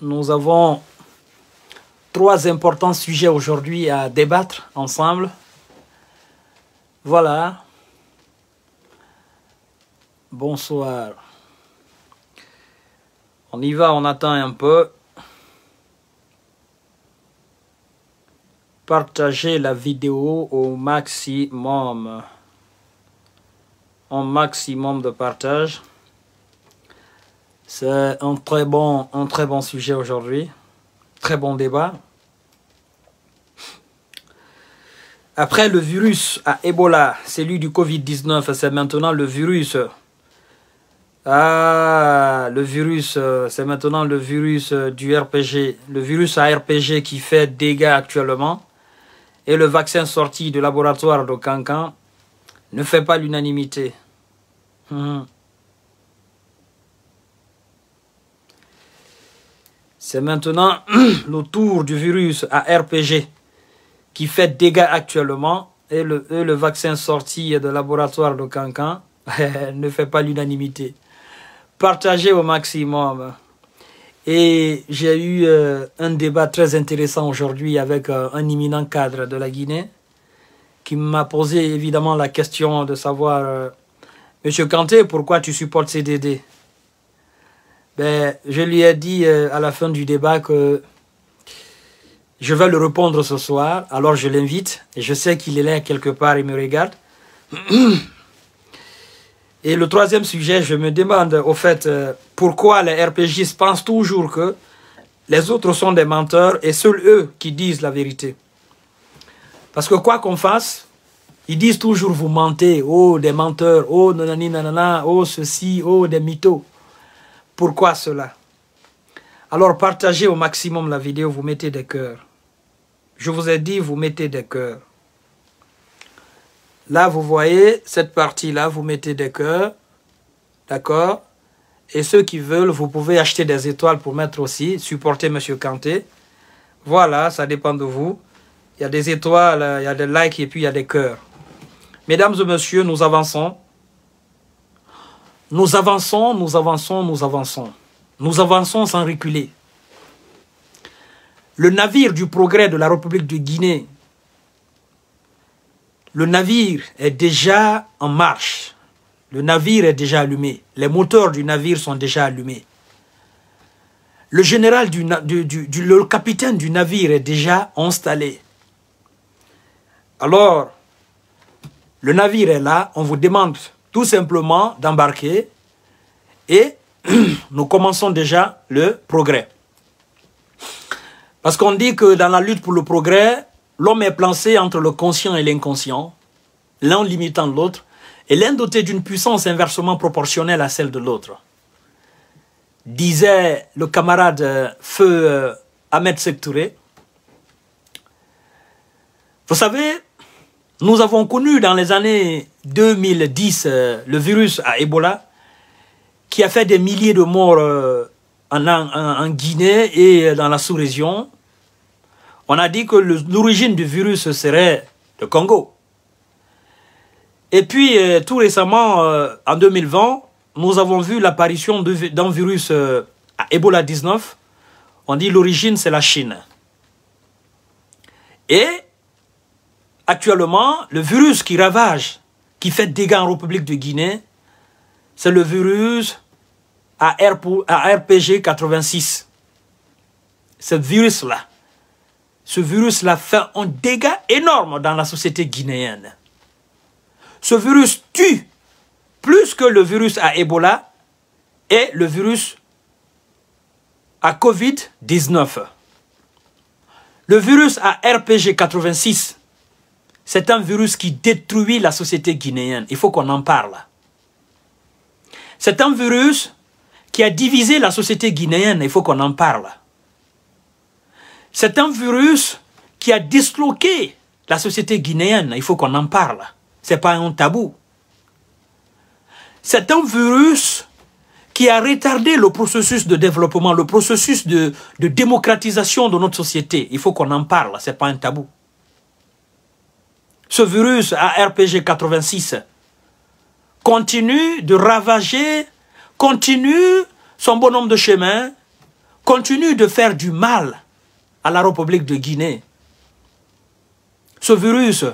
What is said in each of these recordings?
nous avons trois importants sujets aujourd'hui à débattre ensemble. Voilà. Bonsoir. On y va, on attend un peu. Partagez la vidéo au maximum. Un maximum de partage. C'est un très bon, un très bon sujet aujourd'hui. Très bon débat. Après le virus à Ebola, celui du Covid-19, c'est maintenant le virus. Ah, le virus, c'est maintenant le virus du RPG, le virus à RPG qui fait dégâts actuellement. Et le vaccin sorti du laboratoire de Cancan ne fait pas l'unanimité. Hum, hum. C'est maintenant le tour du virus à RPG qui fait dégâts actuellement. Et le, le vaccin sorti de laboratoire de Cancan ne fait pas l'unanimité. Partagez au maximum. Et j'ai eu euh, un débat très intéressant aujourd'hui avec euh, un imminent cadre de la Guinée qui m'a posé évidemment la question de savoir euh, Monsieur Kanté, pourquoi tu supportes CDD ben, je lui ai dit euh, à la fin du débat que je vais le répondre ce soir. Alors je l'invite. Et je sais qu'il est là quelque part, il me regarde. Et le troisième sujet, je me demande au fait euh, pourquoi les se pensent toujours que les autres sont des menteurs et seuls eux qui disent la vérité. Parce que quoi qu'on fasse, ils disent toujours vous mentez, oh des menteurs, oh nanani oh ceci, oh des mythos. Pourquoi cela Alors partagez au maximum la vidéo, vous mettez des cœurs. Je vous ai dit, vous mettez des cœurs. Là, vous voyez cette partie-là, vous mettez des cœurs. D'accord Et ceux qui veulent, vous pouvez acheter des étoiles pour mettre aussi, supporter M. Kanté. Voilà, ça dépend de vous. Il y a des étoiles, il y a des likes et puis il y a des cœurs. Mesdames et messieurs, nous avançons. Nous avançons, nous avançons, nous avançons. Nous avançons sans reculer. Le navire du progrès de la République de Guinée, le navire est déjà en marche. Le navire est déjà allumé. Les moteurs du navire sont déjà allumés. Le général du, le capitaine du navire est déjà installé. Alors, le navire est là, on vous demande tout simplement d'embarquer et nous commençons déjà le progrès. Parce qu'on dit que dans la lutte pour le progrès, l'homme est placé entre le conscient et l'inconscient, l'un limitant l'autre, et l'un doté d'une puissance inversement proportionnelle à celle de l'autre. Disait le camarade euh, Feu euh, Ahmed Sektouré, vous savez, nous avons connu dans les années 2010 euh, le virus à Ebola, qui a fait des milliers de morts euh, en, Guinée et euh, dans la sous-région, on a dit que l'origine du virus serait le Congo. Et puis, tout récemment, en 2020, nous avons vu l'apparition d'un virus à Ebola 19. On dit l'origine, c'est la Chine. Et actuellement, le virus qui ravage qui fait dégâts en République de Guinée, c'est le virus ARPG 86. Ce virus-là, ce virus-là fait un dégât énorme dans la société guinéenne. Ce virus tue plus que le virus à Ebola et le virus à COVID-19. Le virus à RPG86 c'est un virus qui détruit la société guinéenne. Il faut qu'on en parle. C'est un virus qui a divisé la société guinéenne. Il faut qu'on en parle. C'est un virus qui a disloqué la société guinéenne. Il faut qu'on en parle. Ce n'est pas un tabou. C'est un virus qui a retardé le processus de développement, le processus de, démocratisation de notre société. Il faut qu'on en parle, ce n'est pas un tabou ce virus à RPG 86 continue de ravager, continue son bonhomme de chemin, continue de faire du mal à la République de Guinée. Ce virus,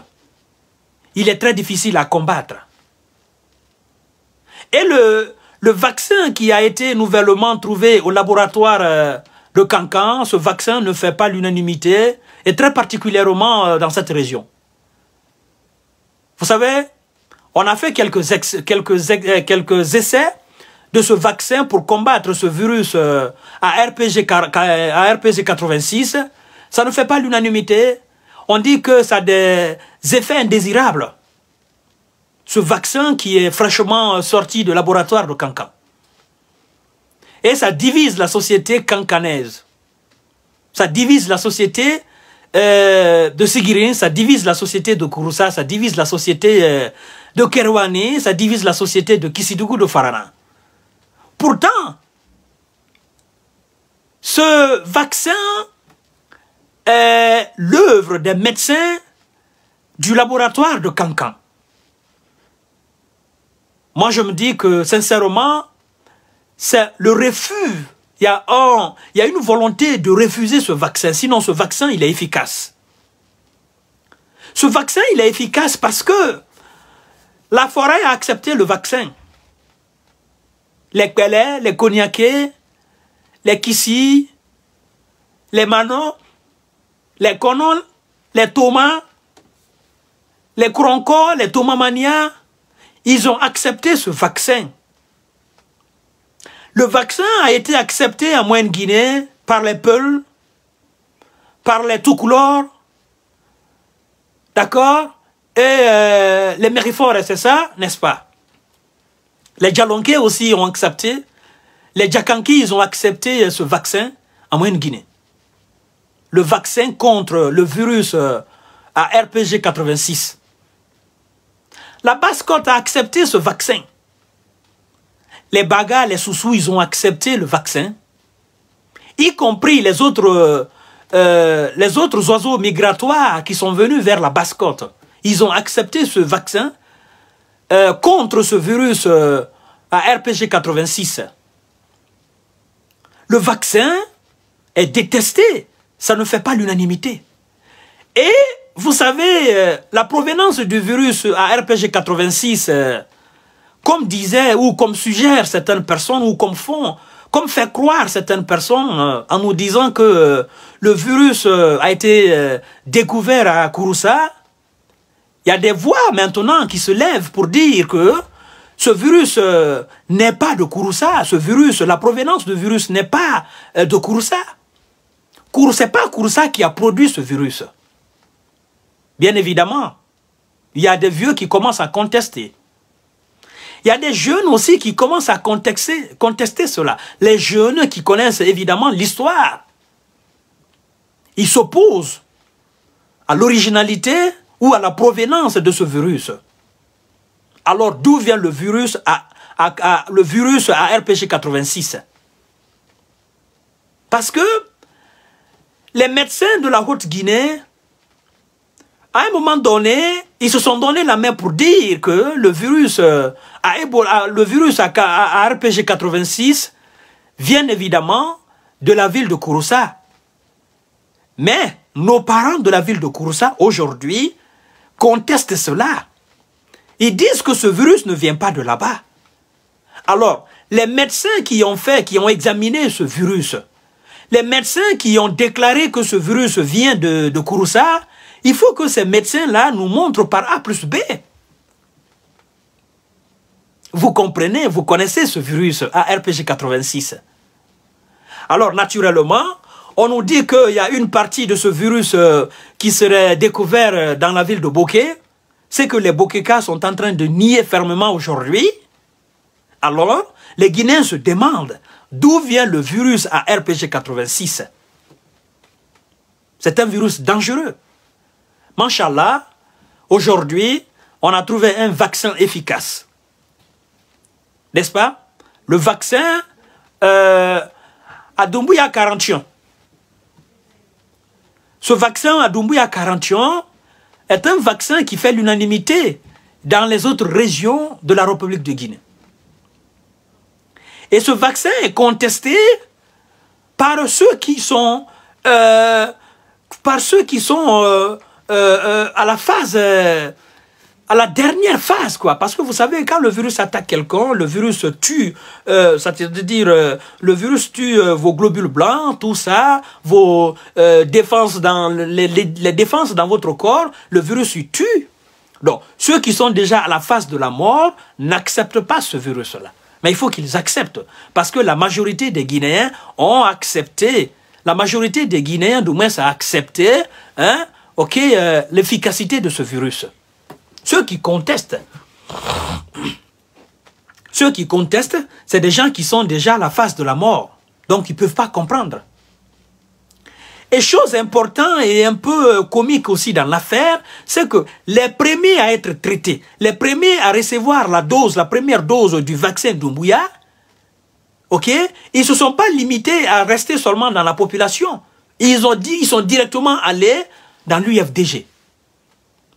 il est très difficile à combattre. Et le, le vaccin qui a été nouvellement trouvé au laboratoire euh, de Cancan, ce vaccin ne fait pas l'unanimité, et très particulièrement euh, dans cette région. Vous savez, on a fait quelques, euh, quelques, essais de ce vaccin pour combattre ce virus euh, à RPG, 86. Ça ne fait pas l'unanimité. On dit que ça a des effets indésirables. Ce vaccin qui est fraîchement euh, sorti du laboratoire de Cancan. Et ça divise la société cancanaise. Ça divise la société euh, de Sigirin, ça divise la société de Kouroussa, ça divise la société euh, de Kerouane, ça divise la société de Kissidougou de Farana. Pourtant, ce vaccin est euh, l'œuvre des médecins du laboratoire de Cancan. Moi, je me dis que, sincèrement, c'est le refus il y, a, oh, il y a une volonté de refuser ce vaccin. Sinon, ce vaccin, il est efficace. Ce vaccin, il est efficace parce que la forêt a accepté le vaccin. Les Pelé, les Konyaké, les Kissi, les Mano, les Konol, les Thomas, les Kronko, les Thomas Mania, ils ont accepté ce vaccin. Le vaccin a été accepté en Moyenne-Guinée par les Peuls, par les couleurs d'accord Et euh, les Mériforts, c'est ça, n'est-ce pas Les Djalonké aussi ont accepté. Les Djakanki, ils ont accepté ce vaccin en Moyenne-Guinée. Le vaccin contre le virus euh, à RPG 86. La basse-côte a accepté ce vaccin les bagas, les sous ils ont accepté le vaccin, y compris les autres, euh, euh, les autres oiseaux migratoires qui sont venus vers la basse-côte. Ils ont accepté ce vaccin euh, contre ce virus à RPG 86. Le vaccin est détesté, ça ne fait pas l'unanimité. Et vous savez, la provenance du virus à RPG 86 comme disaient ou comme suggèrent certaines personnes ou comme font, comme fait croire certaines personnes euh, en nous disant que euh, le virus euh, a été découvert à Kouroussa, il y a des voix maintenant qui se lèvent pour dire que ce virus n'est pas de Kouroussa, ce virus, la provenance du virus n'est pas de Kouroussa. Ce n'est pas Kouroussa qui a produit ce virus. Bien évidemment, il y a des vieux qui commencent à contester. Il y a des jeunes aussi qui commencent à contester, cela. Les jeunes qui connaissent évidemment l'histoire. Ils s'opposent à l'originalité ou à la provenance de ce virus. Alors d'où vient le virus à, le virus à RPG 86 Parce que les médecins de la Haute-Guinée à un moment donné, ils se sont donné la main pour dire que le virus, euh, le virus à, RPG 86 vient évidemment de la ville de Kouroussa. Mais nos parents de la ville de Kouroussa, aujourd'hui, contestent cela. Ils disent que ce virus ne vient pas de là-bas. Alors, les médecins qui ont fait, qui ont examiné ce virus, les médecins qui ont déclaré que ce virus vient de, de Kouroussa, il faut que ces médecins-là nous montrent par A plus B. Vous comprenez, vous connaissez ce virus ARPG86. Alors naturellement, on nous dit qu'il y a une partie de ce virus euh, qui serait découvert euh, dans la ville de Bokeh. C'est que les Bokekas sont en train de nier fermement aujourd'hui. Alors, les Guinéens se demandent d'où vient le virus ARPG86. C'est un virus dangereux. Manchallah, aujourd'hui, on a trouvé un vaccin efficace. N'est-ce pas Le vaccin euh, à 41. Ce vaccin à Doumbouya 41 est un vaccin qui fait l'unanimité dans les autres régions de la République de Guinée. Et ce vaccin est contesté par ceux qui sont, euh, par ceux qui sont euh, euh, euh, à la phase, euh, à la dernière phase, quoi. Parce que vous savez, quand le virus attaque quelqu'un, le virus tue, c'est-à-dire, le virus tue vos globules blancs, tout ça, vos défenses dans, les, défenses dans votre corps, le virus il tue. Donc, ceux qui sont déjà à la phase de la mort n'acceptent pas ce virus-là. Mais il faut qu'ils acceptent, parce que la majorité des Guinéens ont accepté, la majorité des Guinéens, du moins, a accepté hein, ok, euh, l'efficacité de ce virus. Ceux qui contestent, ceux qui contestent, c'est des gens qui sont déjà à la face de la mort, donc ils ne peuvent pas comprendre. Et chose importante et un peu euh, comique aussi dans l'affaire, c'est que les premiers à être traités, les premiers à recevoir la dose, la première dose du vaccin d'Umbuya, ok, ils ne se sont pas limités à rester seulement dans la population. Ils ont dit, ils sont directement allés dans l'UFDG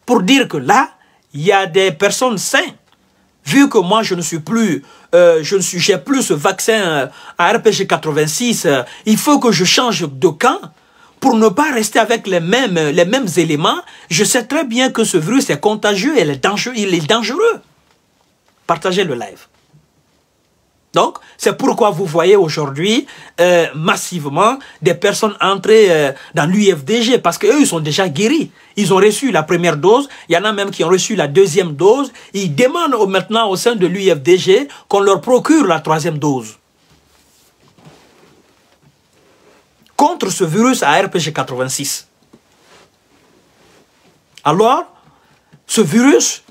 pour dire que là, il y a des personnes saines. Vu que moi, je ne suis plus, euh, je ne suis' plus ce vaccin euh, à RPG 86, euh, il faut que je change de camp pour ne pas rester avec les mêmes, les mêmes éléments. Je sais très bien que ce virus est contagieux et il dangereux. Il est dangereux. Partagez le live. Donc, c'est pourquoi vous voyez aujourd'hui euh, massivement des personnes entrer euh, dans l'UFDG parce qu'eux, ils sont déjà guéris. Ils ont reçu la première dose. Il y en a même qui ont reçu la deuxième dose. Ils demandent maintenant au sein de l'UFDG qu'on leur procure la troisième dose. Contre ce virus à RPG 86. Alors, ce virus,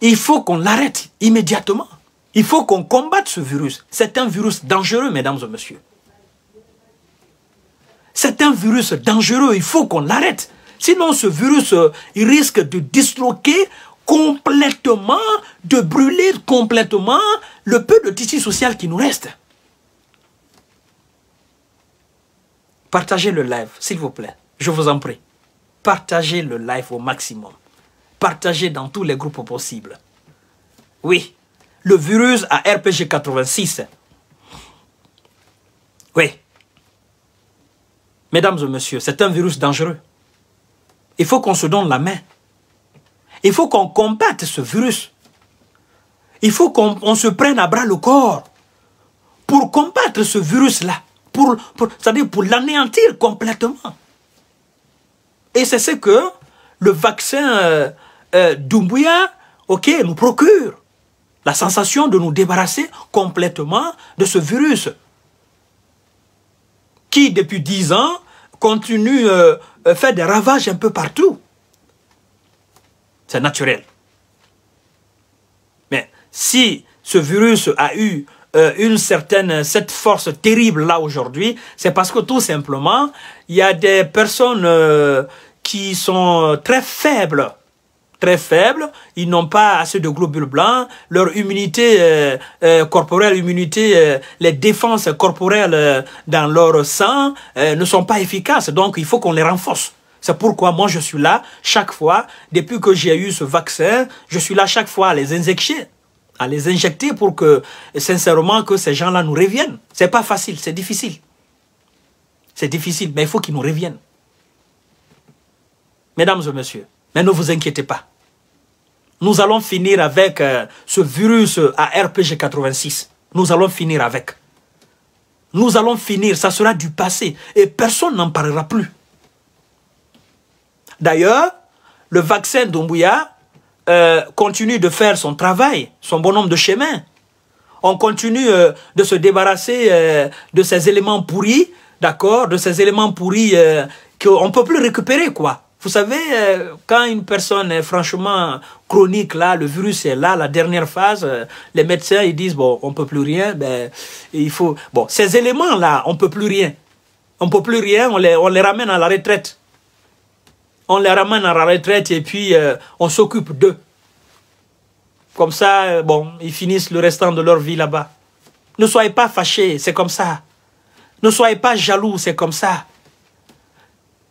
il faut qu'on l'arrête immédiatement. Il faut qu'on combatte ce virus. C'est un virus dangereux, mesdames et messieurs. C'est un virus dangereux, il faut qu'on l'arrête. Sinon, ce virus, euh, il risque de disloquer complètement, de brûler complètement le peu de tissu social qui nous reste. Partagez le live, s'il vous plaît. Je vous en prie. Partagez le live au maximum. Partagez dans tous les groupes possibles. Oui, le virus à RPG86. Oui. Mesdames et messieurs, c'est un virus dangereux. Il faut qu'on se donne la main. Il faut qu'on combatte ce virus. Il faut qu'on se prenne à bras le corps pour combattre ce virus-là, pour, c'est-à-dire pour l'anéantir complètement. Et c'est ce que le vaccin euh, euh ok, nous procure la sensation de nous débarrasser complètement de ce virus qui, depuis dix ans, continue à euh, euh, faire des ravages un peu partout. C'est naturel. Mais si ce virus a eu euh, une certaine, cette force terrible là aujourd'hui, c'est parce que tout simplement, il y a des personnes qui sont très faibles très faibles, ils n'ont pas assez de globules blancs, leur immunité euh, euh, corporelle, immunité, euh, les défenses corporelles dans leur sang ne sont pas efficaces. Donc il faut qu'on les renforce. C'est pourquoi moi je suis là chaque fois, depuis que j'ai eu ce vaccin, je suis là chaque fois à les injecter, à les injecter pour que, sincèrement, que ces gens-là nous reviennent. C'est pas facile, c'est difficile. C'est difficile, mais il faut qu'ils nous reviennent. Mesdames et messieurs, mais ne vous inquiétez pas. Nous allons finir avec euh, ce virus euh, à RPG86. Nous allons finir avec. Nous allons finir, ça sera du passé et personne n'en parlera plus. D'ailleurs, le vaccin d'Ombouya euh, continue de faire son travail, son bonhomme de chemin. On continue de se débarrasser de ces éléments pourris, d'accord, de ces éléments pourris qu'on ne peut plus récupérer, quoi. Vous savez, euh, quand une personne est franchement chronique, là, le virus est là, la dernière phase, euh, les médecins, ils disent, bon, on ne peut plus rien, ben, il faut... Bon, ces éléments-là, on ne peut plus rien. On ne peut plus rien, on les, on les ramène à la retraite. On les ramène à la retraite et puis euh, on s'occupe d'eux. Comme ça, bon, ils finissent le restant de leur vie là-bas. Ne soyez pas fâchés, c'est comme ça. Ne soyez pas jaloux, c'est comme ça.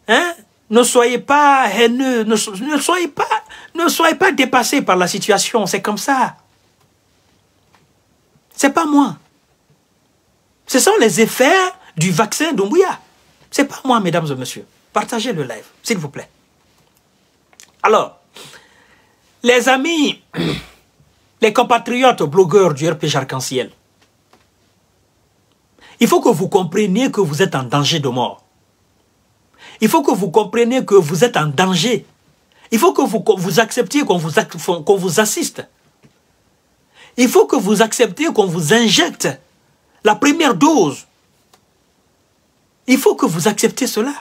Hein ne soyez pas haineux, ne, soyez pas, ne soyez pas dépassés par la situation, c'est comme ça. C'est pas moi. Ce sont les effets du vaccin Ce C'est pas moi, mesdames et messieurs. Partagez le live, s'il vous plaît. Alors, les amis, les compatriotes blogueurs du RPG Arc-en-Ciel, il faut que vous compreniez que vous êtes en danger de mort. Il faut que vous compreniez que vous êtes en danger. Il faut que vous, vous acceptiez qu'on vous, vous assiste. Il faut que vous acceptiez qu'on vous injecte la première dose. Il faut que vous acceptiez cela.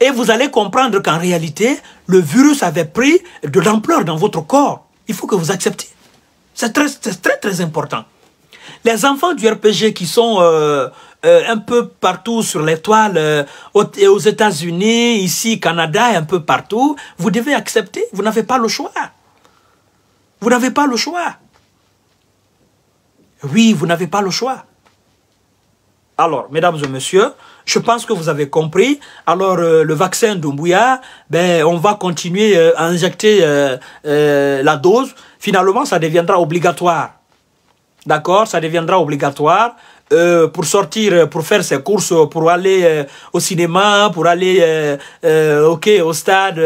Et vous allez comprendre qu'en réalité, le virus avait pris de l'ampleur dans votre corps. Il faut que vous acceptiez. C'est très, très, très important. Les enfants du RPG qui sont euh, euh, un peu partout sur l'étoile, euh, aux, États-Unis, ici, Canada, un peu partout, vous devez accepter. Vous n'avez pas le choix. Vous n'avez pas le choix. Oui, vous n'avez pas le choix. Alors, mesdames et messieurs, je pense que vous avez compris. Alors, euh, le vaccin d'Umbuya, ben, on va continuer à injecter la dose. Finalement, ça deviendra obligatoire. D'accord Ça deviendra obligatoire. Euh, pour sortir, euh, pour faire ses courses, euh, pour aller au cinéma, pour aller euh, au stade,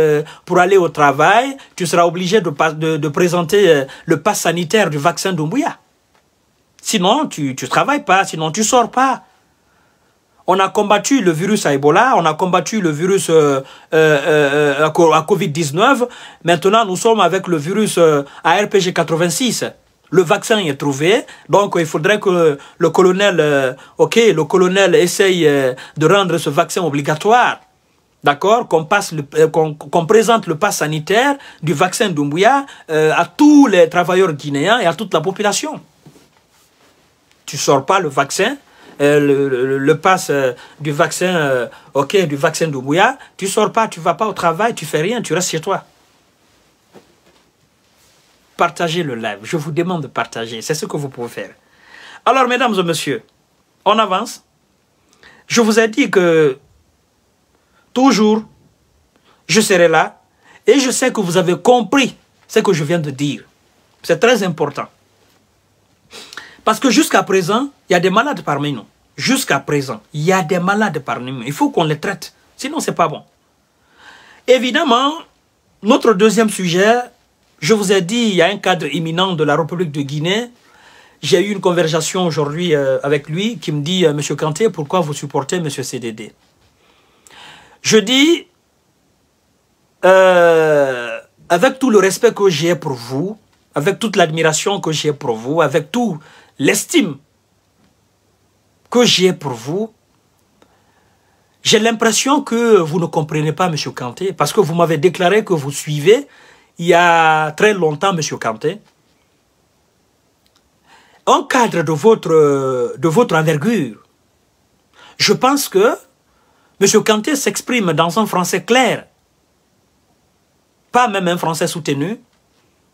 pour aller au travail, tu seras obligé de, de, de présenter le pass sanitaire du vaccin d'Umbuya. Sinon, tu ne travailles pas, sinon tu sors pas. On a combattu le virus à Ebola, on a combattu le virus à Covid-19. Maintenant, nous sommes avec le virus à RPG 86 le vaccin est trouvé. Donc, il faudrait que le colonel, euh, ok, le colonel essaye euh, de rendre ce vaccin obligatoire. D'accord euh, Qu'on qu'on présente le pass sanitaire du vaccin d'Umbuya à tous les travailleurs guinéens et à toute la population. Tu sors pas le vaccin, le, passe pass du vaccin, ok, du vaccin d'Umbuya, tu sors pas, tu vas pas au travail, tu fais rien, tu restes chez toi partagez le live. Je vous demande de partager. C'est ce que vous pouvez faire. Alors, mesdames et messieurs, on avance. Je vous ai dit que toujours, je serai là. Et je sais que vous avez compris ce que je viens de dire. C'est très important. Parce que jusqu'à présent, il y a des malades parmi nous. Jusqu'à présent, il y a des malades parmi nous. Il faut qu'on les traite. Sinon, ce n'est pas bon. Évidemment, notre deuxième sujet, je vous ai dit, il y a un cadre imminent de la République de Guinée. J'ai eu une conversation aujourd'hui euh, avec lui qui me dit, euh, Monsieur Kanté, pourquoi vous supportez Monsieur CDD Je dis, euh, avec tout le respect que j'ai pour vous, avec toute l'admiration que j'ai pour vous, avec toute l'estime que j'ai pour vous, j'ai l'impression que vous ne comprenez pas M. Kanté, parce que vous m'avez déclaré que vous suivez il y a très longtemps, Monsieur Kanté, en cadre de votre, de votre envergure, je pense que M. Kanté s'exprime dans un français clair, pas même un français soutenu,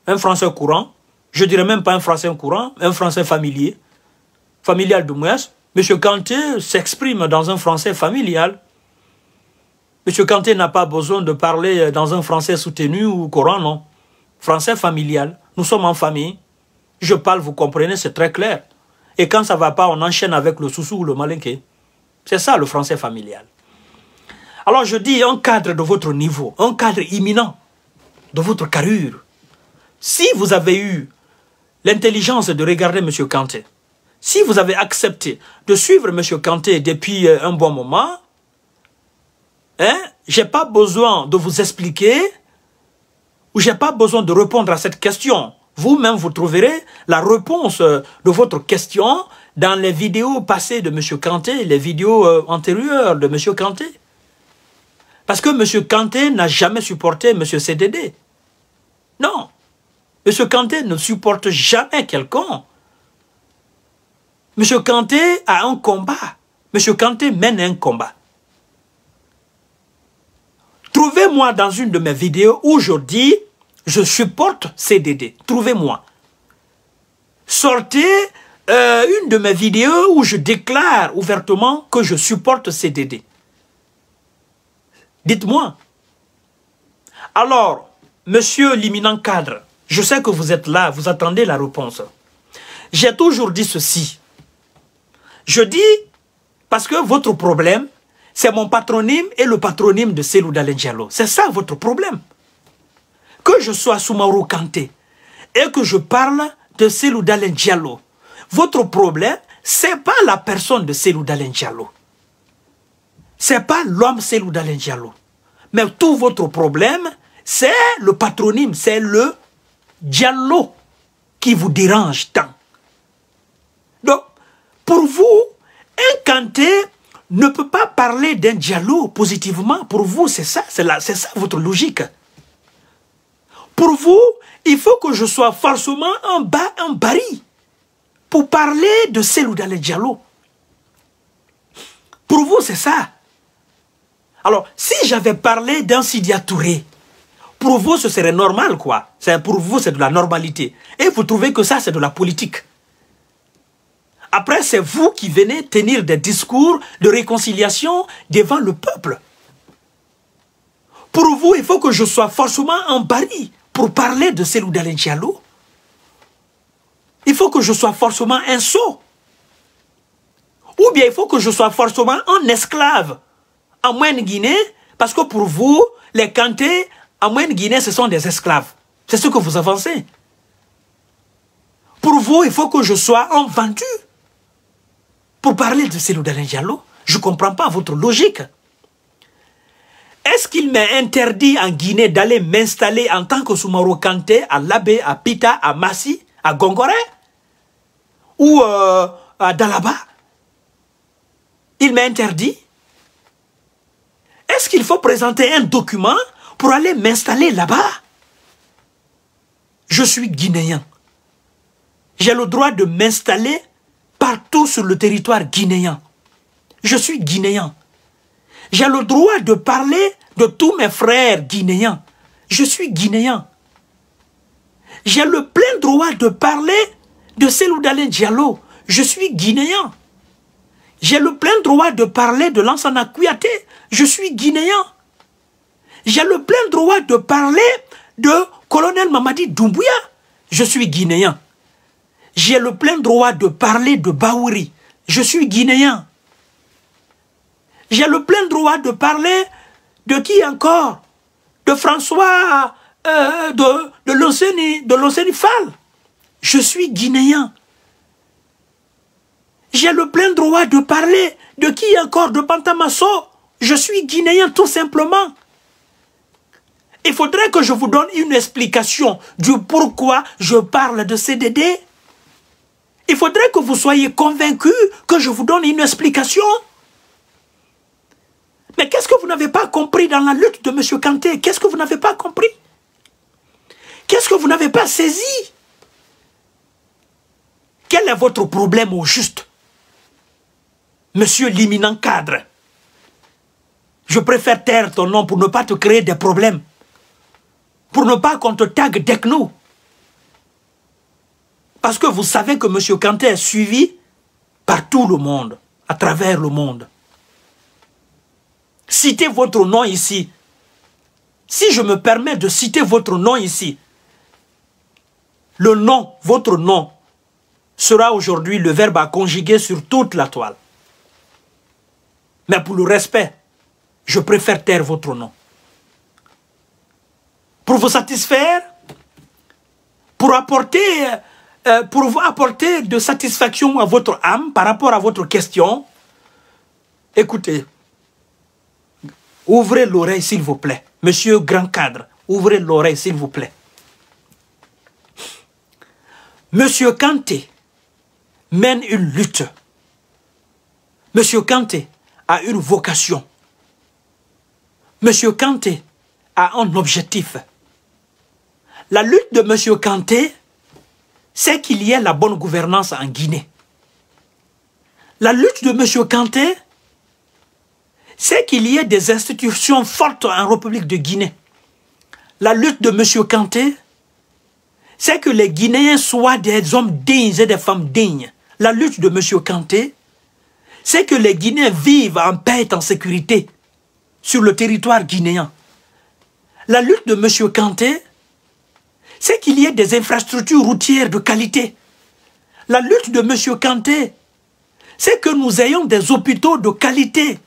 un français courant, je dirais même pas un français courant, un français familier, familial de moins. M. Kanté s'exprime dans un français familial, M. Kanté n'a pas besoin de parler euh, dans un français soutenu ou courant, non. Français familial. Nous sommes en famille. Je parle, vous comprenez, c'est très clair. Et quand ça ne va pas, on enchaîne avec le soussou ou le malinqué. C'est ça le français familial. Alors je dis un cadre de votre niveau, un cadre imminent de votre carrure. Si vous avez eu l'intelligence de regarder M. Kanté, si vous avez accepté de suivre M. Kanté depuis euh, un bon moment, hein, j'ai pas besoin de vous expliquer ou j'ai pas besoin de répondre à cette question. Vous-même, vous trouverez la réponse euh, de votre question dans les vidéos passées de M. Kanté, les vidéos euh, antérieures de M. Kanté. Parce que M. Kanté n'a jamais supporté M. CDD. Non. M. Kanté ne supporte jamais quelqu'un. M. Kanté a un combat. M. Kanté mène un combat. Trouvez-moi dans une de mes vidéos où je dis je supporte CDD. Trouvez-moi. Sortez euh, une de mes vidéos où je déclare ouvertement que je supporte CDD. Dites-moi. Alors, monsieur l'imminent cadre, je sais que vous êtes là, vous attendez la réponse. J'ai toujours dit ceci. Je dis, parce que votre problème, c'est mon patronyme et le patronyme de Selou Diallo. C'est ça votre problème. Que je sois Soumarou Kanté et que je parle de Selou Diallo, votre problème, c'est pas la personne de Selou Ce C'est pas l'homme Selou Diallo. Mais tout votre problème, c'est le patronyme, c'est le Diallo qui vous dérange tant. Donc, pour vous, un Kanté ne peut pas parler d'un dialogue positivement. Pour vous, c'est ça, c'est ça votre logique. Pour vous, il faut que je sois forcément en bas, en baril, pour parler de celle ou dans le Pour vous, c'est ça. Alors, si j'avais parlé d'un Sidia Touré, pour vous, ce serait normal, quoi. Pour vous, c'est de la normalité. Et vous trouvez que ça, c'est de la politique. Après, c'est vous qui venez tenir des discours de réconciliation devant le peuple. Pour vous, il faut que je sois forcément en Paris pour parler de Selou Diallo. Il faut que je sois forcément un sot. Ou bien il faut que je sois forcément un esclave en moyenne Guinée, parce que pour vous, les Kanté en moyenne Guinée, ce sont des esclaves. C'est ce que vous avancez. Pour vous, il faut que je sois en vendu. Pour parler de Célou Diallo, je ne comprends pas votre logique. Est-ce qu'il m'a interdit en Guinée d'aller m'installer en tant que Soumaro Kanté à Labé, à Pita, à Massi, à Gongoré ou euh, à Dalaba Il m'a interdit Est-ce qu'il faut présenter un document pour aller m'installer là-bas Je suis guinéen. J'ai le droit de m'installer partout sur le territoire guinéen. Je suis guinéen. J'ai le droit de parler de tous mes frères guinéens. Je suis guinéen. J'ai le plein droit de parler de Selou Diallo. Je suis guinéen. J'ai le plein droit de parler de Lansana Kouyaté. Je suis guinéen. J'ai le plein droit de parler de colonel Mamadi Doumbouya. Je suis guinéen. J'ai le plein droit de parler de Baouri. Je suis guinéen. J'ai le plein droit de parler de qui encore De François, euh, de, de de Fall. Je suis guinéen. J'ai le plein droit de parler de qui encore De Pantamasso. Je suis guinéen tout simplement. Il faudrait que je vous donne une explication du pourquoi je parle de CDD il faudrait que vous soyez convaincu que je vous donne une explication. Mais qu'est-ce que vous n'avez pas compris dans la lutte de M. Kanté Qu'est-ce que vous n'avez pas compris Qu'est-ce que vous n'avez pas saisi Quel est votre problème au juste Monsieur l'imminent cadre, je préfère taire ton nom pour ne pas te créer des problèmes. Pour ne pas qu'on te tague nous. Parce que vous savez que M. Kanté est suivi par tout le monde, à travers le monde. Citez votre nom ici. Si je me permets de citer votre nom ici, le nom, votre nom, sera aujourd'hui le verbe à conjuguer sur toute la toile. Mais pour le respect, je préfère taire votre nom. Pour vous satisfaire, pour apporter euh, pour vous apporter de satisfaction à votre âme par rapport à votre question, écoutez, ouvrez l'oreille s'il vous plaît. Monsieur Grand Cadre, ouvrez l'oreille s'il vous plaît. Monsieur Kanté mène une lutte. Monsieur Kanté a une vocation. Monsieur Kanté a un objectif. La lutte de Monsieur Kanté c'est qu'il y ait la bonne gouvernance en Guinée. La lutte de M. Kanté, c'est qu'il y ait des institutions fortes en République de Guinée. La lutte de M. Kanté, c'est que les Guinéens soient des hommes dignes et des femmes dignes. La lutte de M. Kanté, c'est que les Guinéens vivent en paix et en sécurité sur le territoire guinéen. La lutte de M. Kanté, c'est qu'il y ait des infrastructures routières de qualité. La lutte de M. Kanté, c'est que nous ayons des hôpitaux de qualité,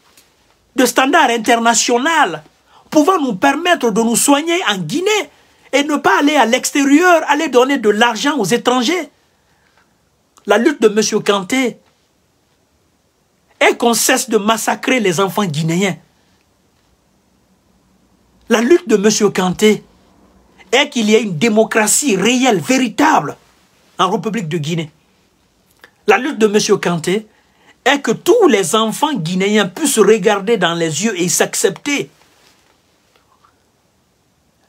de standard international, pouvant nous permettre de nous soigner en Guinée et ne pas aller à l'extérieur, aller donner de l'argent aux étrangers. La lutte de M. Kanté est qu'on cesse de massacrer les enfants guinéens. La lutte de M. Kanté est qu'il y ait une démocratie réelle, véritable en République de Guinée. La lutte de M. Kanté est que tous les enfants guinéens puissent se regarder dans les yeux et s'accepter.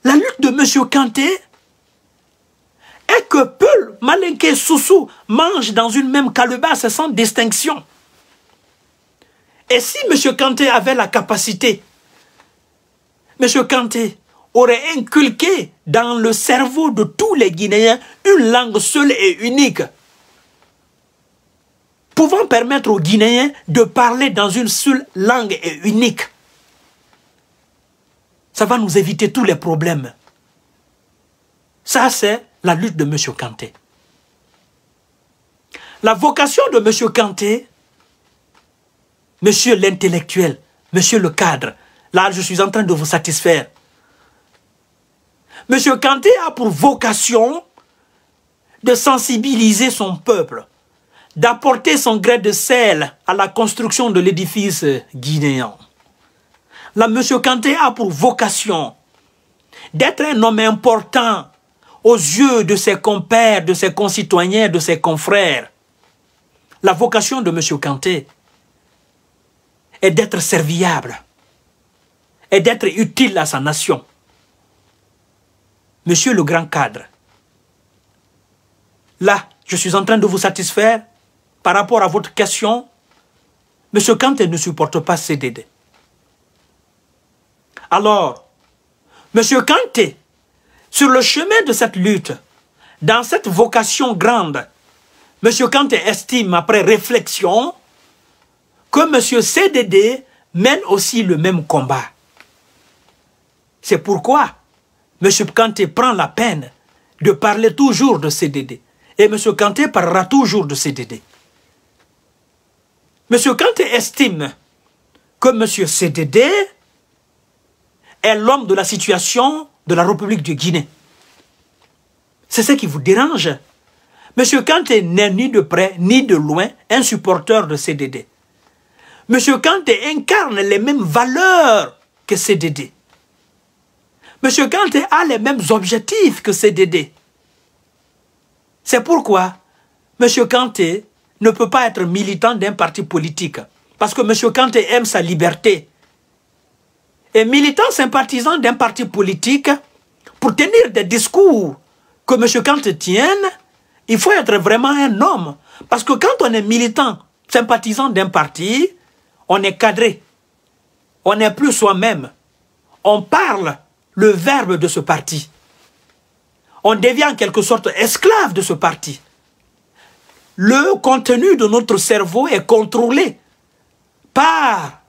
La lutte de M. Kanté est que Peul, Malinké, Soussou mangent dans une même calebasse sans distinction. Et si M. Kanté avait la capacité, M. Kanté, aurait inculqué dans le cerveau de tous les Guinéens une langue seule et unique, pouvant permettre aux Guinéens de parler dans une seule langue et unique. Ça va nous éviter tous les problèmes. Ça, c'est la lutte de M. Kanté. La vocation de M. Kanté, monsieur l'intellectuel, monsieur le cadre, là, je suis en train de vous satisfaire. Monsieur Kanté a pour vocation de sensibiliser son peuple, d'apporter son grain de sel à la construction de l'édifice guinéen. La Monsieur Kanté a pour vocation d'être un homme important aux yeux de ses compères, de ses concitoyens, de ses confrères. La vocation de Monsieur Kanté est d'être serviable et d'être utile à sa nation. Monsieur le grand cadre, là, je suis en train de vous satisfaire par rapport à votre question. Monsieur Kanté ne supporte pas CDD. Alors, Monsieur Kanté, sur le chemin de cette lutte, dans cette vocation grande, Monsieur Kanté estime, après réflexion, que Monsieur CDD mène aussi le même combat. C'est pourquoi M. Kanté prend la peine de parler toujours de CDD. Et M. Kanté parlera toujours de CDD. M. Kanté estime que M. CDD est l'homme de la situation de la République de Guinée. C'est ce qui vous dérange. M. Kanté n'est ni de près ni de loin un supporter de CDD. M. Kanté incarne les mêmes valeurs que CDD. M. Kanté a les mêmes objectifs que CDD. C'est pourquoi M. Kanté ne peut pas être militant d'un parti politique. Parce que M. Kanté aime sa liberté. Et militant, sympathisant d'un parti politique, pour tenir des discours que M. Kanté tienne, il faut être vraiment un homme. Parce que quand on est militant, sympathisant d'un parti, on est cadré. On n'est plus soi-même. On parle le verbe de ce parti. On devient en quelque sorte esclave de ce parti. Le contenu de notre cerveau est contrôlé par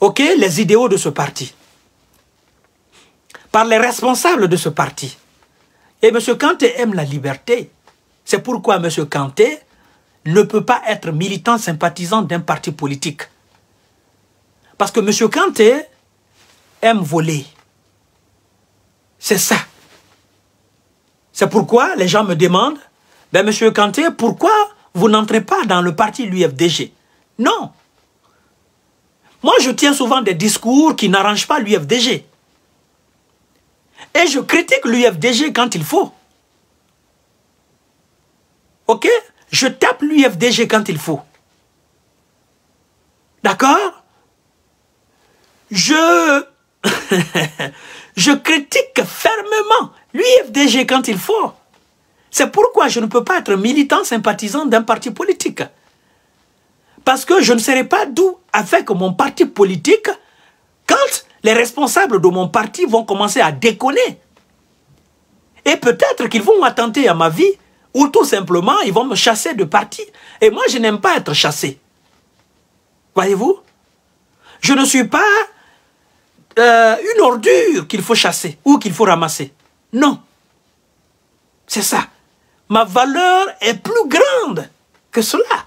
ok, les idéaux de ce parti, par les responsables de ce parti. Et M. Kanté aime la liberté. C'est pourquoi M. Kanté ne peut pas être militant sympathisant d'un parti politique. Parce que M. Kanté aime voler. C'est ça. C'est pourquoi les gens me demandent, ben monsieur Kanté, pourquoi vous n'entrez pas dans le parti l'UFDG Non. Moi, je tiens souvent des discours qui n'arrangent pas l'UFDG. Et je critique l'UFDG quand il faut. Ok Je tape l'UFDG quand il faut. D'accord Je... Je critique fermement l'UFDG quand il faut. C'est pourquoi je ne peux pas être militant sympathisant d'un parti politique. Parce que je ne serai pas doux avec mon parti politique quand les responsables de mon parti vont commencer à déconner. Et peut-être qu'ils vont attenter à ma vie ou tout simplement ils vont me chasser de parti. Et moi, je n'aime pas être chassé. Voyez-vous Je ne suis pas euh, une ordure qu'il faut chasser ou qu'il faut ramasser. Non. C'est ça. Ma valeur est plus grande que cela.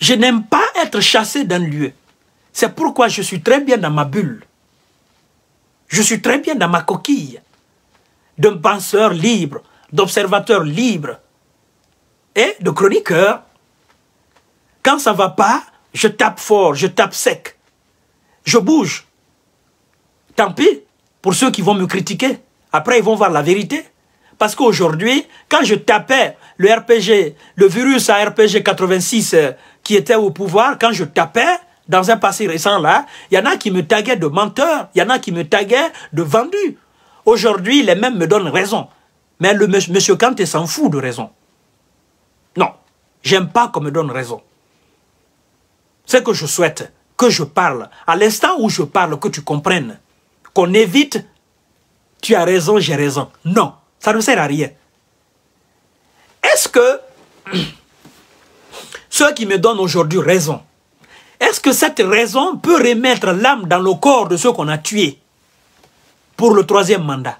Je n'aime pas être chassé d'un lieu. C'est pourquoi je suis très bien dans ma bulle. Je suis très bien dans ma coquille. D'un penseur libre, d'observateur libre et de chroniqueur. Quand ça ne va pas, je tape fort, je tape sec je bouge. Tant pis pour ceux qui vont me critiquer. Après, ils vont voir la vérité. Parce qu'aujourd'hui, quand je tapais le RPG, le virus à RPG 86 euh, qui était au pouvoir, quand je tapais, dans un passé récent là, il y en a qui me taguaient de menteur, il y en a qui me taguaient de vendu. Aujourd'hui, les mêmes me donnent raison. Mais le monsieur Kant s'en fout de raison. Non, j'aime pas qu'on me donne raison. Ce que je souhaite, que je parle, à l'instant où je parle, que tu comprennes, qu'on évite, tu as raison, j'ai raison. Non, ça ne sert à rien. Est-ce que ceux qui me donnent aujourd'hui raison, est-ce que cette raison peut remettre l'âme dans le corps de ceux qu'on a tués pour le troisième mandat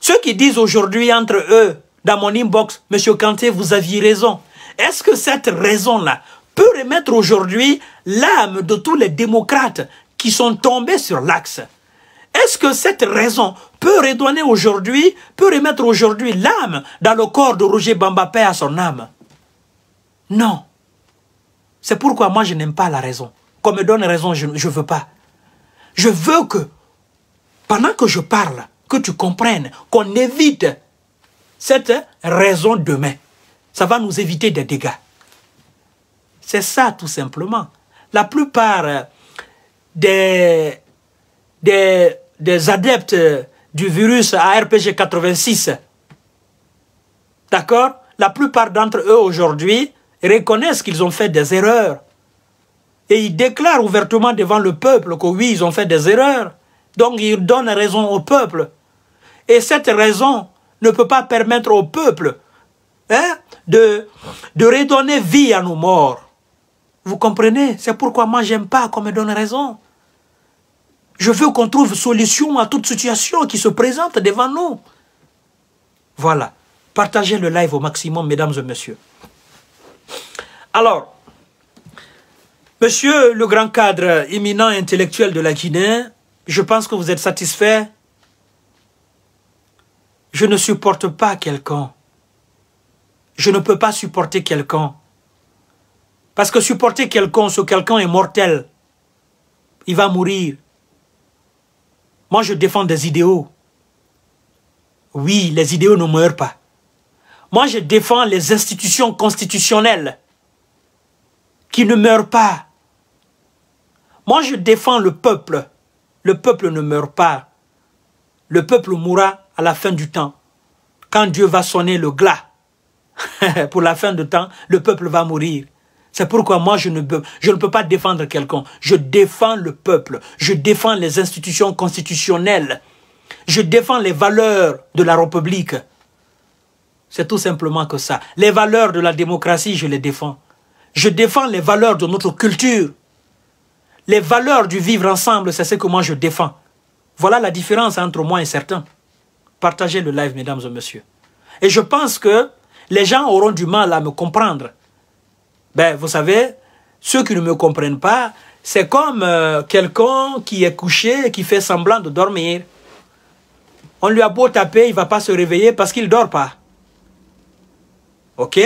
Ceux qui disent aujourd'hui entre eux, dans mon inbox, Monsieur Kanté, vous aviez raison. Est-ce que cette raison-là peut remettre aujourd'hui l'âme de tous les démocrates qui sont tombés sur l'axe Est-ce que cette raison peut redonner aujourd'hui, peut remettre aujourd'hui l'âme dans le corps de Roger Bambapé à son âme Non. C'est pourquoi moi je n'aime pas la raison. Qu'on me donne raison, je ne veux pas. Je veux que, pendant que je parle, que tu comprennes, qu'on évite cette raison demain. Ça va nous éviter des dégâts. C'est ça tout simplement. La plupart euh, des, des, adeptes euh, du virus ARPG 86, d'accord La plupart d'entre eux aujourd'hui reconnaissent qu'ils ont fait des erreurs. Et ils déclarent ouvertement devant le peuple que oui, ils ont fait des erreurs. Donc ils donnent raison au peuple. Et cette raison ne peut pas permettre au peuple hein, de, de redonner vie à nos morts. Vous comprenez C'est pourquoi moi, j'aime pas qu'on me donne raison. Je veux qu'on trouve solution à toute situation qui se présente devant nous. Voilà. Partagez le live au maximum, mesdames et messieurs. Alors, monsieur le grand cadre éminent intellectuel de la Guinée, je pense que vous êtes satisfait. Je ne supporte pas quelqu'un. Je ne peux pas supporter quelqu'un parce que supporter quelqu'un, ce quelqu'un est mortel. Il va mourir. Moi, je défends des idéaux. Oui, les idéaux ne meurent pas. Moi, je défends les institutions constitutionnelles qui ne meurent pas. Moi, je défends le peuple. Le peuple ne meurt pas. Le peuple mourra à la fin du temps. Quand Dieu va sonner le glas pour la fin du temps, le peuple va mourir. C'est pourquoi moi, je ne, peux, je ne peux pas défendre quelqu'un. Je défends le peuple. Je défends les institutions constitutionnelles. Je défends les valeurs de la République. C'est tout simplement que ça. Les valeurs de la démocratie, je les défends. Je défends les valeurs de notre culture. Les valeurs du vivre ensemble, c'est ce que moi je défends. Voilà la différence entre moi et certains. Partagez le live, mesdames et messieurs. Et je pense que les gens auront du mal à me comprendre ben, vous savez, ceux qui ne me comprennent pas, c'est comme euh, quelqu'un qui est couché et qui fait semblant de dormir. On lui a beau taper, il va pas se réveiller parce qu'il dort pas. OK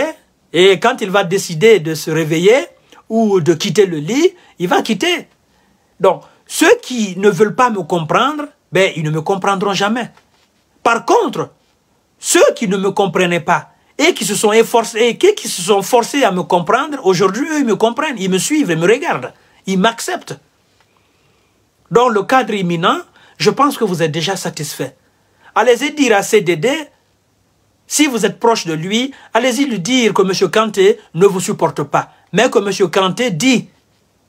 Et quand il va décider de se réveiller ou de quitter le lit, il va quitter. Donc, ceux qui ne veulent pas me comprendre, ben, ils ne me comprendront jamais. Par contre, ceux qui ne me comprenaient pas, et qui se sont efforcés, et qui se sont forcés à me comprendre, aujourd'hui, eux, ils me comprennent, ils me suivent, ils me regardent, ils m'acceptent. Dans le cadre imminent, je pense que vous êtes déjà satisfait. Allez-y dire à CDD, si vous êtes proche de lui, allez-y lui dire que M. Kanté ne vous supporte pas, mais que M. Kanté dit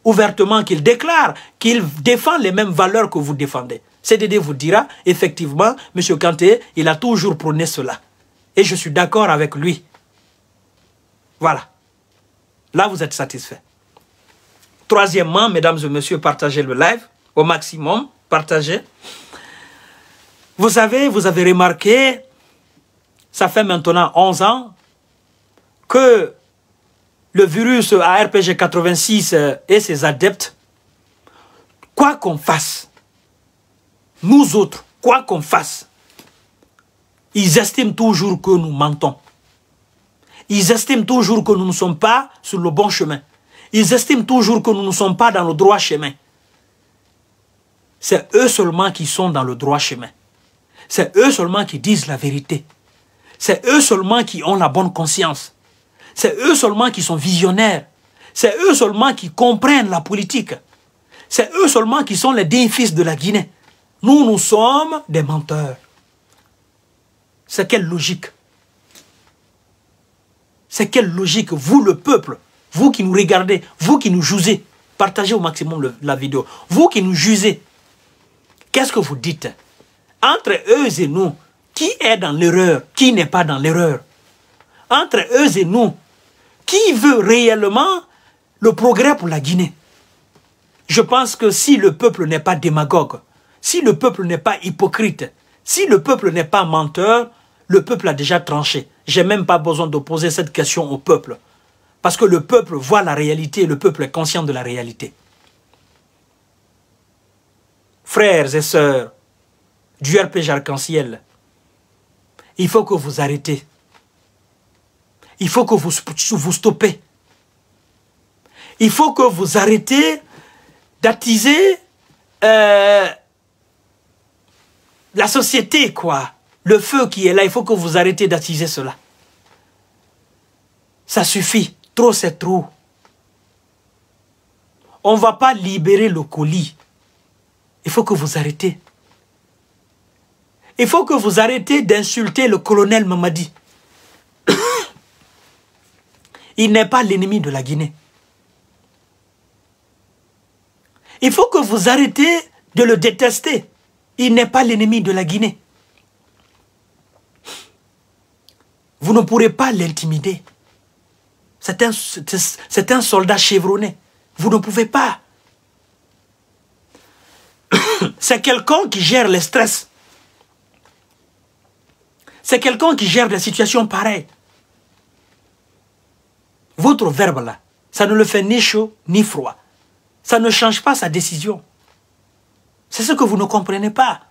ouvertement qu'il déclare qu'il défend les mêmes valeurs que vous défendez. CDD vous dira, effectivement, M. Kanté, il a toujours prôné cela. Et je suis d'accord avec lui. Voilà. Là, vous êtes satisfait. Troisièmement, mesdames et messieurs, partagez le live au maximum. Partagez. Vous savez, vous avez remarqué, ça fait maintenant 11 ans, que le virus ARPG 86 euh, et ses adeptes, quoi qu'on fasse, nous autres, quoi qu'on fasse, ils estiment toujours que nous mentons. Ils estiment toujours que nous ne sommes pas sur le bon chemin. Ils estiment toujours que nous ne sommes pas dans le droit chemin. C'est eux seulement qui sont dans le droit chemin. C'est eux seulement qui disent la vérité. C'est eux seulement qui ont la bonne conscience. C'est eux seulement qui sont visionnaires. C'est eux seulement qui comprennent la politique. C'est eux seulement qui sont les défis fils de la Guinée. Nous, nous sommes des menteurs. C'est quelle logique C'est quelle logique Vous, le peuple, vous qui nous regardez, vous qui nous jugez, partagez au maximum la vidéo. Vous qui nous jugez, qu'est-ce que vous dites Entre eux et nous, qui est dans l'erreur Qui n'est pas dans l'erreur Entre eux et nous, qui veut réellement le progrès pour la Guinée Je pense que si le peuple n'est pas démagogue, si le peuple n'est pas hypocrite, si le peuple n'est pas menteur, le peuple a déjà tranché. J'ai même pas besoin de poser cette question au peuple. Parce que le peuple voit la réalité et le peuple est conscient de la réalité. Frères et sœurs du RPG Arc-en-Ciel, il faut que vous arrêtez. Il faut que vous, vous stoppez. Il faut que vous arrêtez d'attiser euh, la société, quoi le feu qui est là, il faut que vous arrêtiez d'attiser cela. Ça suffit. Trop, c'est trop. On ne va pas libérer le colis. Il faut que vous arrêtez. Il faut que vous arrêtez d'insulter le colonel Mamadi. il n'est pas l'ennemi de la Guinée. Il faut que vous arrêtez de le détester. Il n'est pas l'ennemi de la Guinée. Vous ne pourrez pas l'intimider. C'est un, un, soldat chevronné. Vous ne pouvez pas. C'est quelqu'un qui gère le stress. C'est quelqu'un qui gère des situations pareilles. Votre verbe là, ça ne le fait ni chaud ni froid. Ça ne change pas sa décision. C'est ce que vous ne comprenez pas.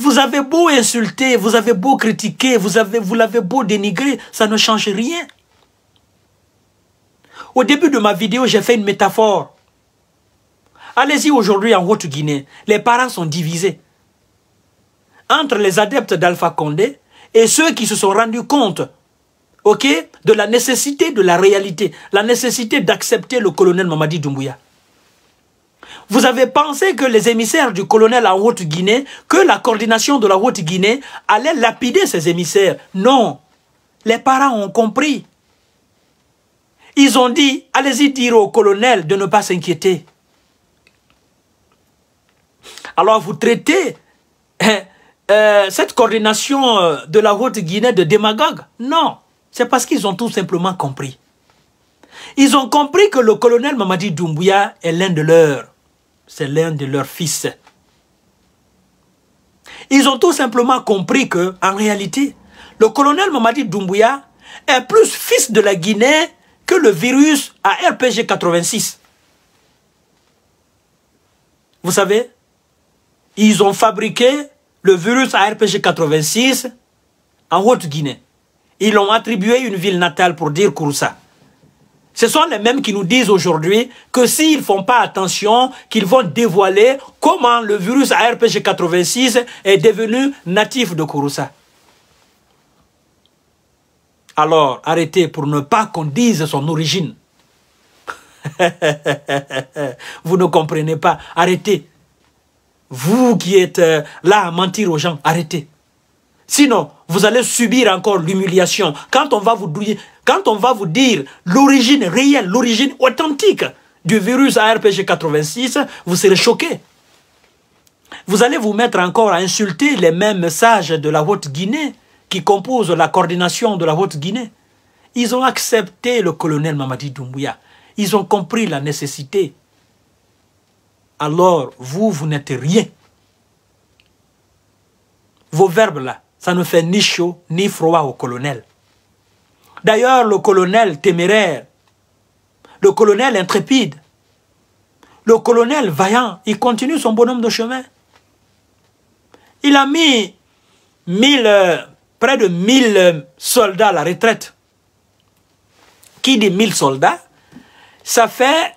Vous avez beau insulter, vous avez beau critiquer, vous avez, vous l'avez beau dénigrer, ça ne change rien. Au début de ma vidéo, j'ai fait une métaphore. Allez-y aujourd'hui en Haute-Guinée, les parents sont divisés. Entre les adeptes d'Alpha Condé et ceux qui se sont rendus compte de la nécessité de la réalité, la nécessité d'accepter le colonel Mamadi Doumbouya. Vous avez pensé que les émissaires du colonel en Haute-Guinée, que la coordination de la Haute-Guinée allait lapider ces émissaires. Non, les parents ont compris. Ils ont dit, allez-y dire au colonel de ne pas s'inquiéter. Alors vous traitez hein, euh, cette coordination euh, de la Haute-Guinée de démagogue Non, c'est parce qu'ils ont tout simplement compris. Ils ont compris que le colonel Mamadi Doumbouya est l'un de leurs c'est l'un de leurs fils. Ils ont tout simplement compris que, en réalité, le colonel Mamadi Doumbouya est plus fils de la Guinée que le virus à RPG 86. Vous savez, ils ont fabriqué le virus à RPG 86 en Haute-Guinée. Ils l'ont attribué une ville natale pour dire Kouroussa. Ce sont les mêmes qui nous disent aujourd'hui que s'ils ne font pas attention, qu'ils vont dévoiler comment le virus ARPG86 est devenu natif de Kouroussa. Alors, arrêtez pour ne pas qu'on dise son origine. Vous ne comprenez pas. Arrêtez. Vous qui êtes euh, là à mentir aux gens, arrêtez. Sinon, vous allez subir encore l'humiliation. Quand on va vous dire, l'origine réelle, l'origine authentique du virus ARPG 86, vous serez choqué. Vous allez vous mettre encore à insulter les mêmes sages de la Haute-Guinée qui composent la coordination de la Haute-Guinée. Ils ont accepté le colonel Mamadi Doumbouya. Ils ont compris la nécessité. Alors, vous, vous n'êtes rien. Vos verbes là, ça ne fait ni chaud ni froid au colonel. D'ailleurs, le colonel téméraire, le colonel intrépide, le colonel vaillant, il continue son bonhomme de chemin. Il a mis mille, euh, près de 1000 euh, soldats à la retraite. Qui dit 1000 soldats Ça fait,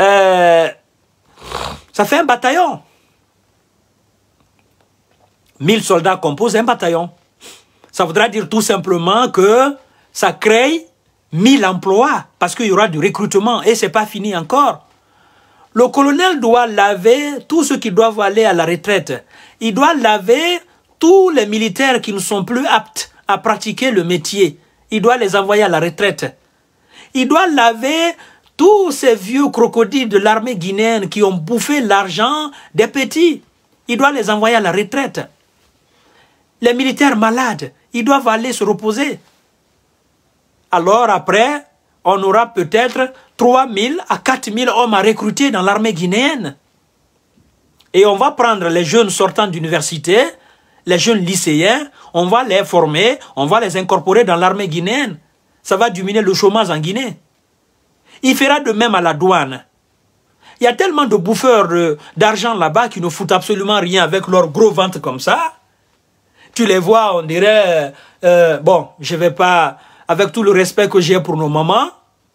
euh, ça fait un bataillon. 1000 soldats composent un bataillon. Ça voudra dire tout simplement que ça crée 1000 emplois parce qu'il y aura du recrutement et c'est pas fini encore. Le colonel doit laver tous ceux qui doivent aller à la retraite. Il doit laver tous les militaires qui ne sont plus aptes à pratiquer le métier. Il doit les envoyer à la retraite. Il doit laver tous ces vieux crocodiles de l'armée guinéenne qui ont bouffé l'argent des petits. Il doit les envoyer à la retraite les militaires malades, ils doivent aller se reposer. Alors après, on aura peut-être 3 000 à 4 000 hommes à recruter dans l'armée guinéenne. Et on va prendre les jeunes sortants d'université, les jeunes lycéens, on va les former, on va les incorporer dans l'armée guinéenne. Ça va diminuer le chômage en Guinée. Il fera de même à la douane. Il y a tellement de bouffeurs d'argent là-bas qui ne foutent absolument rien avec leur gros ventre comme ça. Tu les vois, on dirait, euh, euh, bon, je vais pas, avec tout le respect que j'ai pour nos mamans,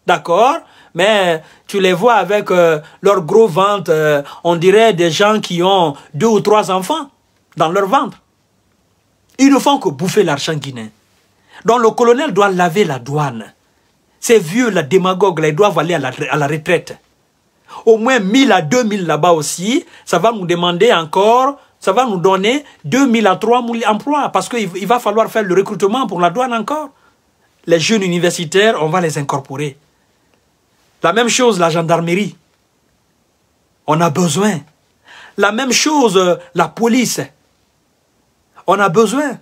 d'accord mais tu les vois avec euh, leur gros ventre, on dirait des gens qui ont deux ou trois enfants dans leur ventre. Ils ne font que bouffer l'argent guinéen. Donc le colonel doit laver la douane. Ces vieux, la démagogue, là, ils doivent aller à la, à la retraite. Au moins 1000 à 2000 là-bas aussi, ça va nous demander encore ça va nous donner 2 000 à 3 000 emplois parce qu'il va falloir faire le recrutement pour la douane encore. Les jeunes universitaires, on va les incorporer. La même chose, la gendarmerie. On a besoin. La même chose, euh, la police. On a besoin.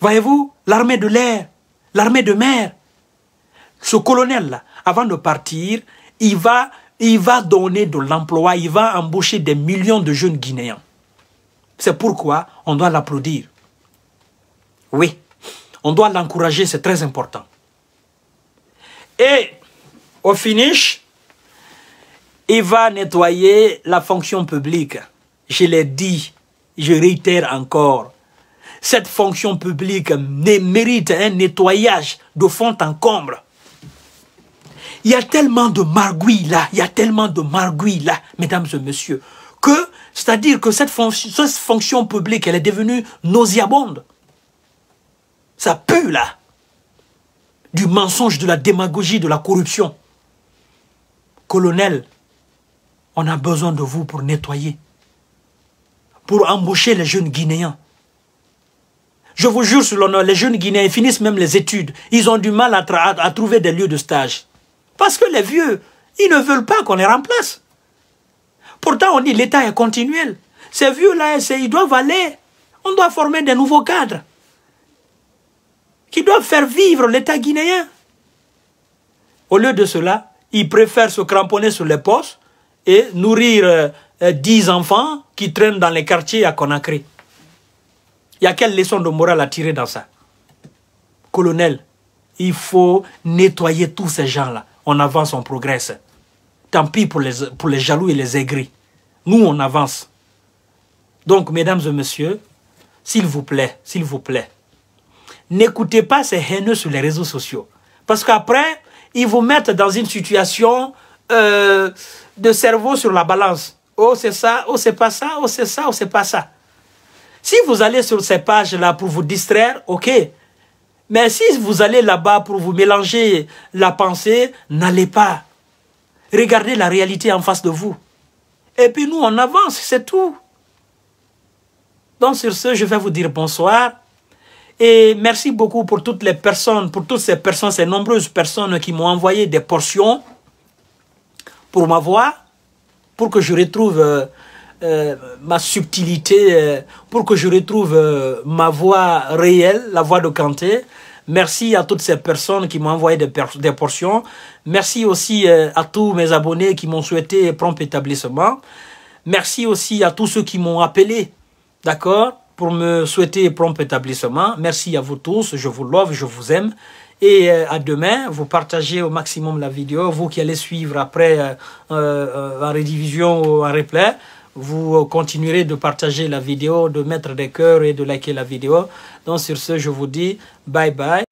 Voyez-vous, l'armée de l'air, l'armée de mer. Ce colonel-là, avant de partir, il va, il va donner de l'emploi, il va embaucher des millions de jeunes Guinéens. C'est pourquoi on doit l'applaudir. Oui, on doit l'encourager, c'est très important. Et au finish, il va nettoyer la fonction publique. Je l'ai dit, je réitère encore. Cette fonction publique mérite un nettoyage de fond en comble. Il y a tellement de marguilles là, il y a tellement de margouilles là, mesdames et messieurs c'est-à-dire que cette fonction, publique, elle est devenue nauséabonde. Ça pue là, du mensonge, de la démagogie, de la corruption. Colonel, on a besoin de vous pour nettoyer, pour embaucher les jeunes Guinéens. Je vous jure sur l'honneur, les jeunes Guinéens finissent même les études. Ils ont du mal à trouver des lieux de stage. Parce que les vieux, ils ne veulent pas qu'on les remplace. Pourtant, on dit l'État est continuel. Ces vieux-là, ils doivent aller. On doit former des nouveaux cadres qui doivent faire vivre l'État guinéen. Au lieu de cela, ils préfèrent se cramponner sur les postes et nourrir euh, euh, dix enfants qui traînent dans les quartiers à Conakry. Il y a quelle leçon de morale à tirer dans ça Colonel, il faut nettoyer tous ces gens-là. On avance, on progresse. Tant pis pour les, pour les jaloux et les aigris. Nous, on avance. Donc, mesdames et messieurs, s'il vous plaît, s'il vous plaît, n'écoutez pas ces haineux sur les réseaux sociaux. Parce qu'après, ils vous mettent dans une situation euh, de cerveau sur la balance. Oh, c'est ça, oh, c'est pas ça, oh, c'est ça, oh, c'est pas ça. Si vous allez sur ces pages-là pour vous distraire, ok. Mais si vous allez là-bas pour vous mélanger la pensée, n'allez pas. Regardez la réalité en face de vous. Et puis nous, on avance, c'est tout. Donc sur ce, je vais vous dire bonsoir. Et merci beaucoup pour toutes les personnes, pour toutes ces personnes, ces nombreuses personnes qui m'ont envoyé des portions pour ma voix, pour que je retrouve euh, euh, ma subtilité, euh, pour que je retrouve ma voix réelle, la voix de Kanté. Merci à toutes ces personnes qui m'ont envoyé des, portions. Merci aussi euh, à tous mes abonnés qui m'ont souhaité prompt établissement. Merci aussi à tous ceux qui m'ont appelé, d'accord, pour me souhaiter prompt établissement. Merci à vous tous. Je vous love, je vous aime. Et euh, à demain, vous partagez au maximum la vidéo. Vous qui allez suivre après euh, en rédivision ou en replay vous euh, continuerez de partager la vidéo, de mettre des cœurs et de liker la vidéo. Donc sur ce, je vous dis bye bye.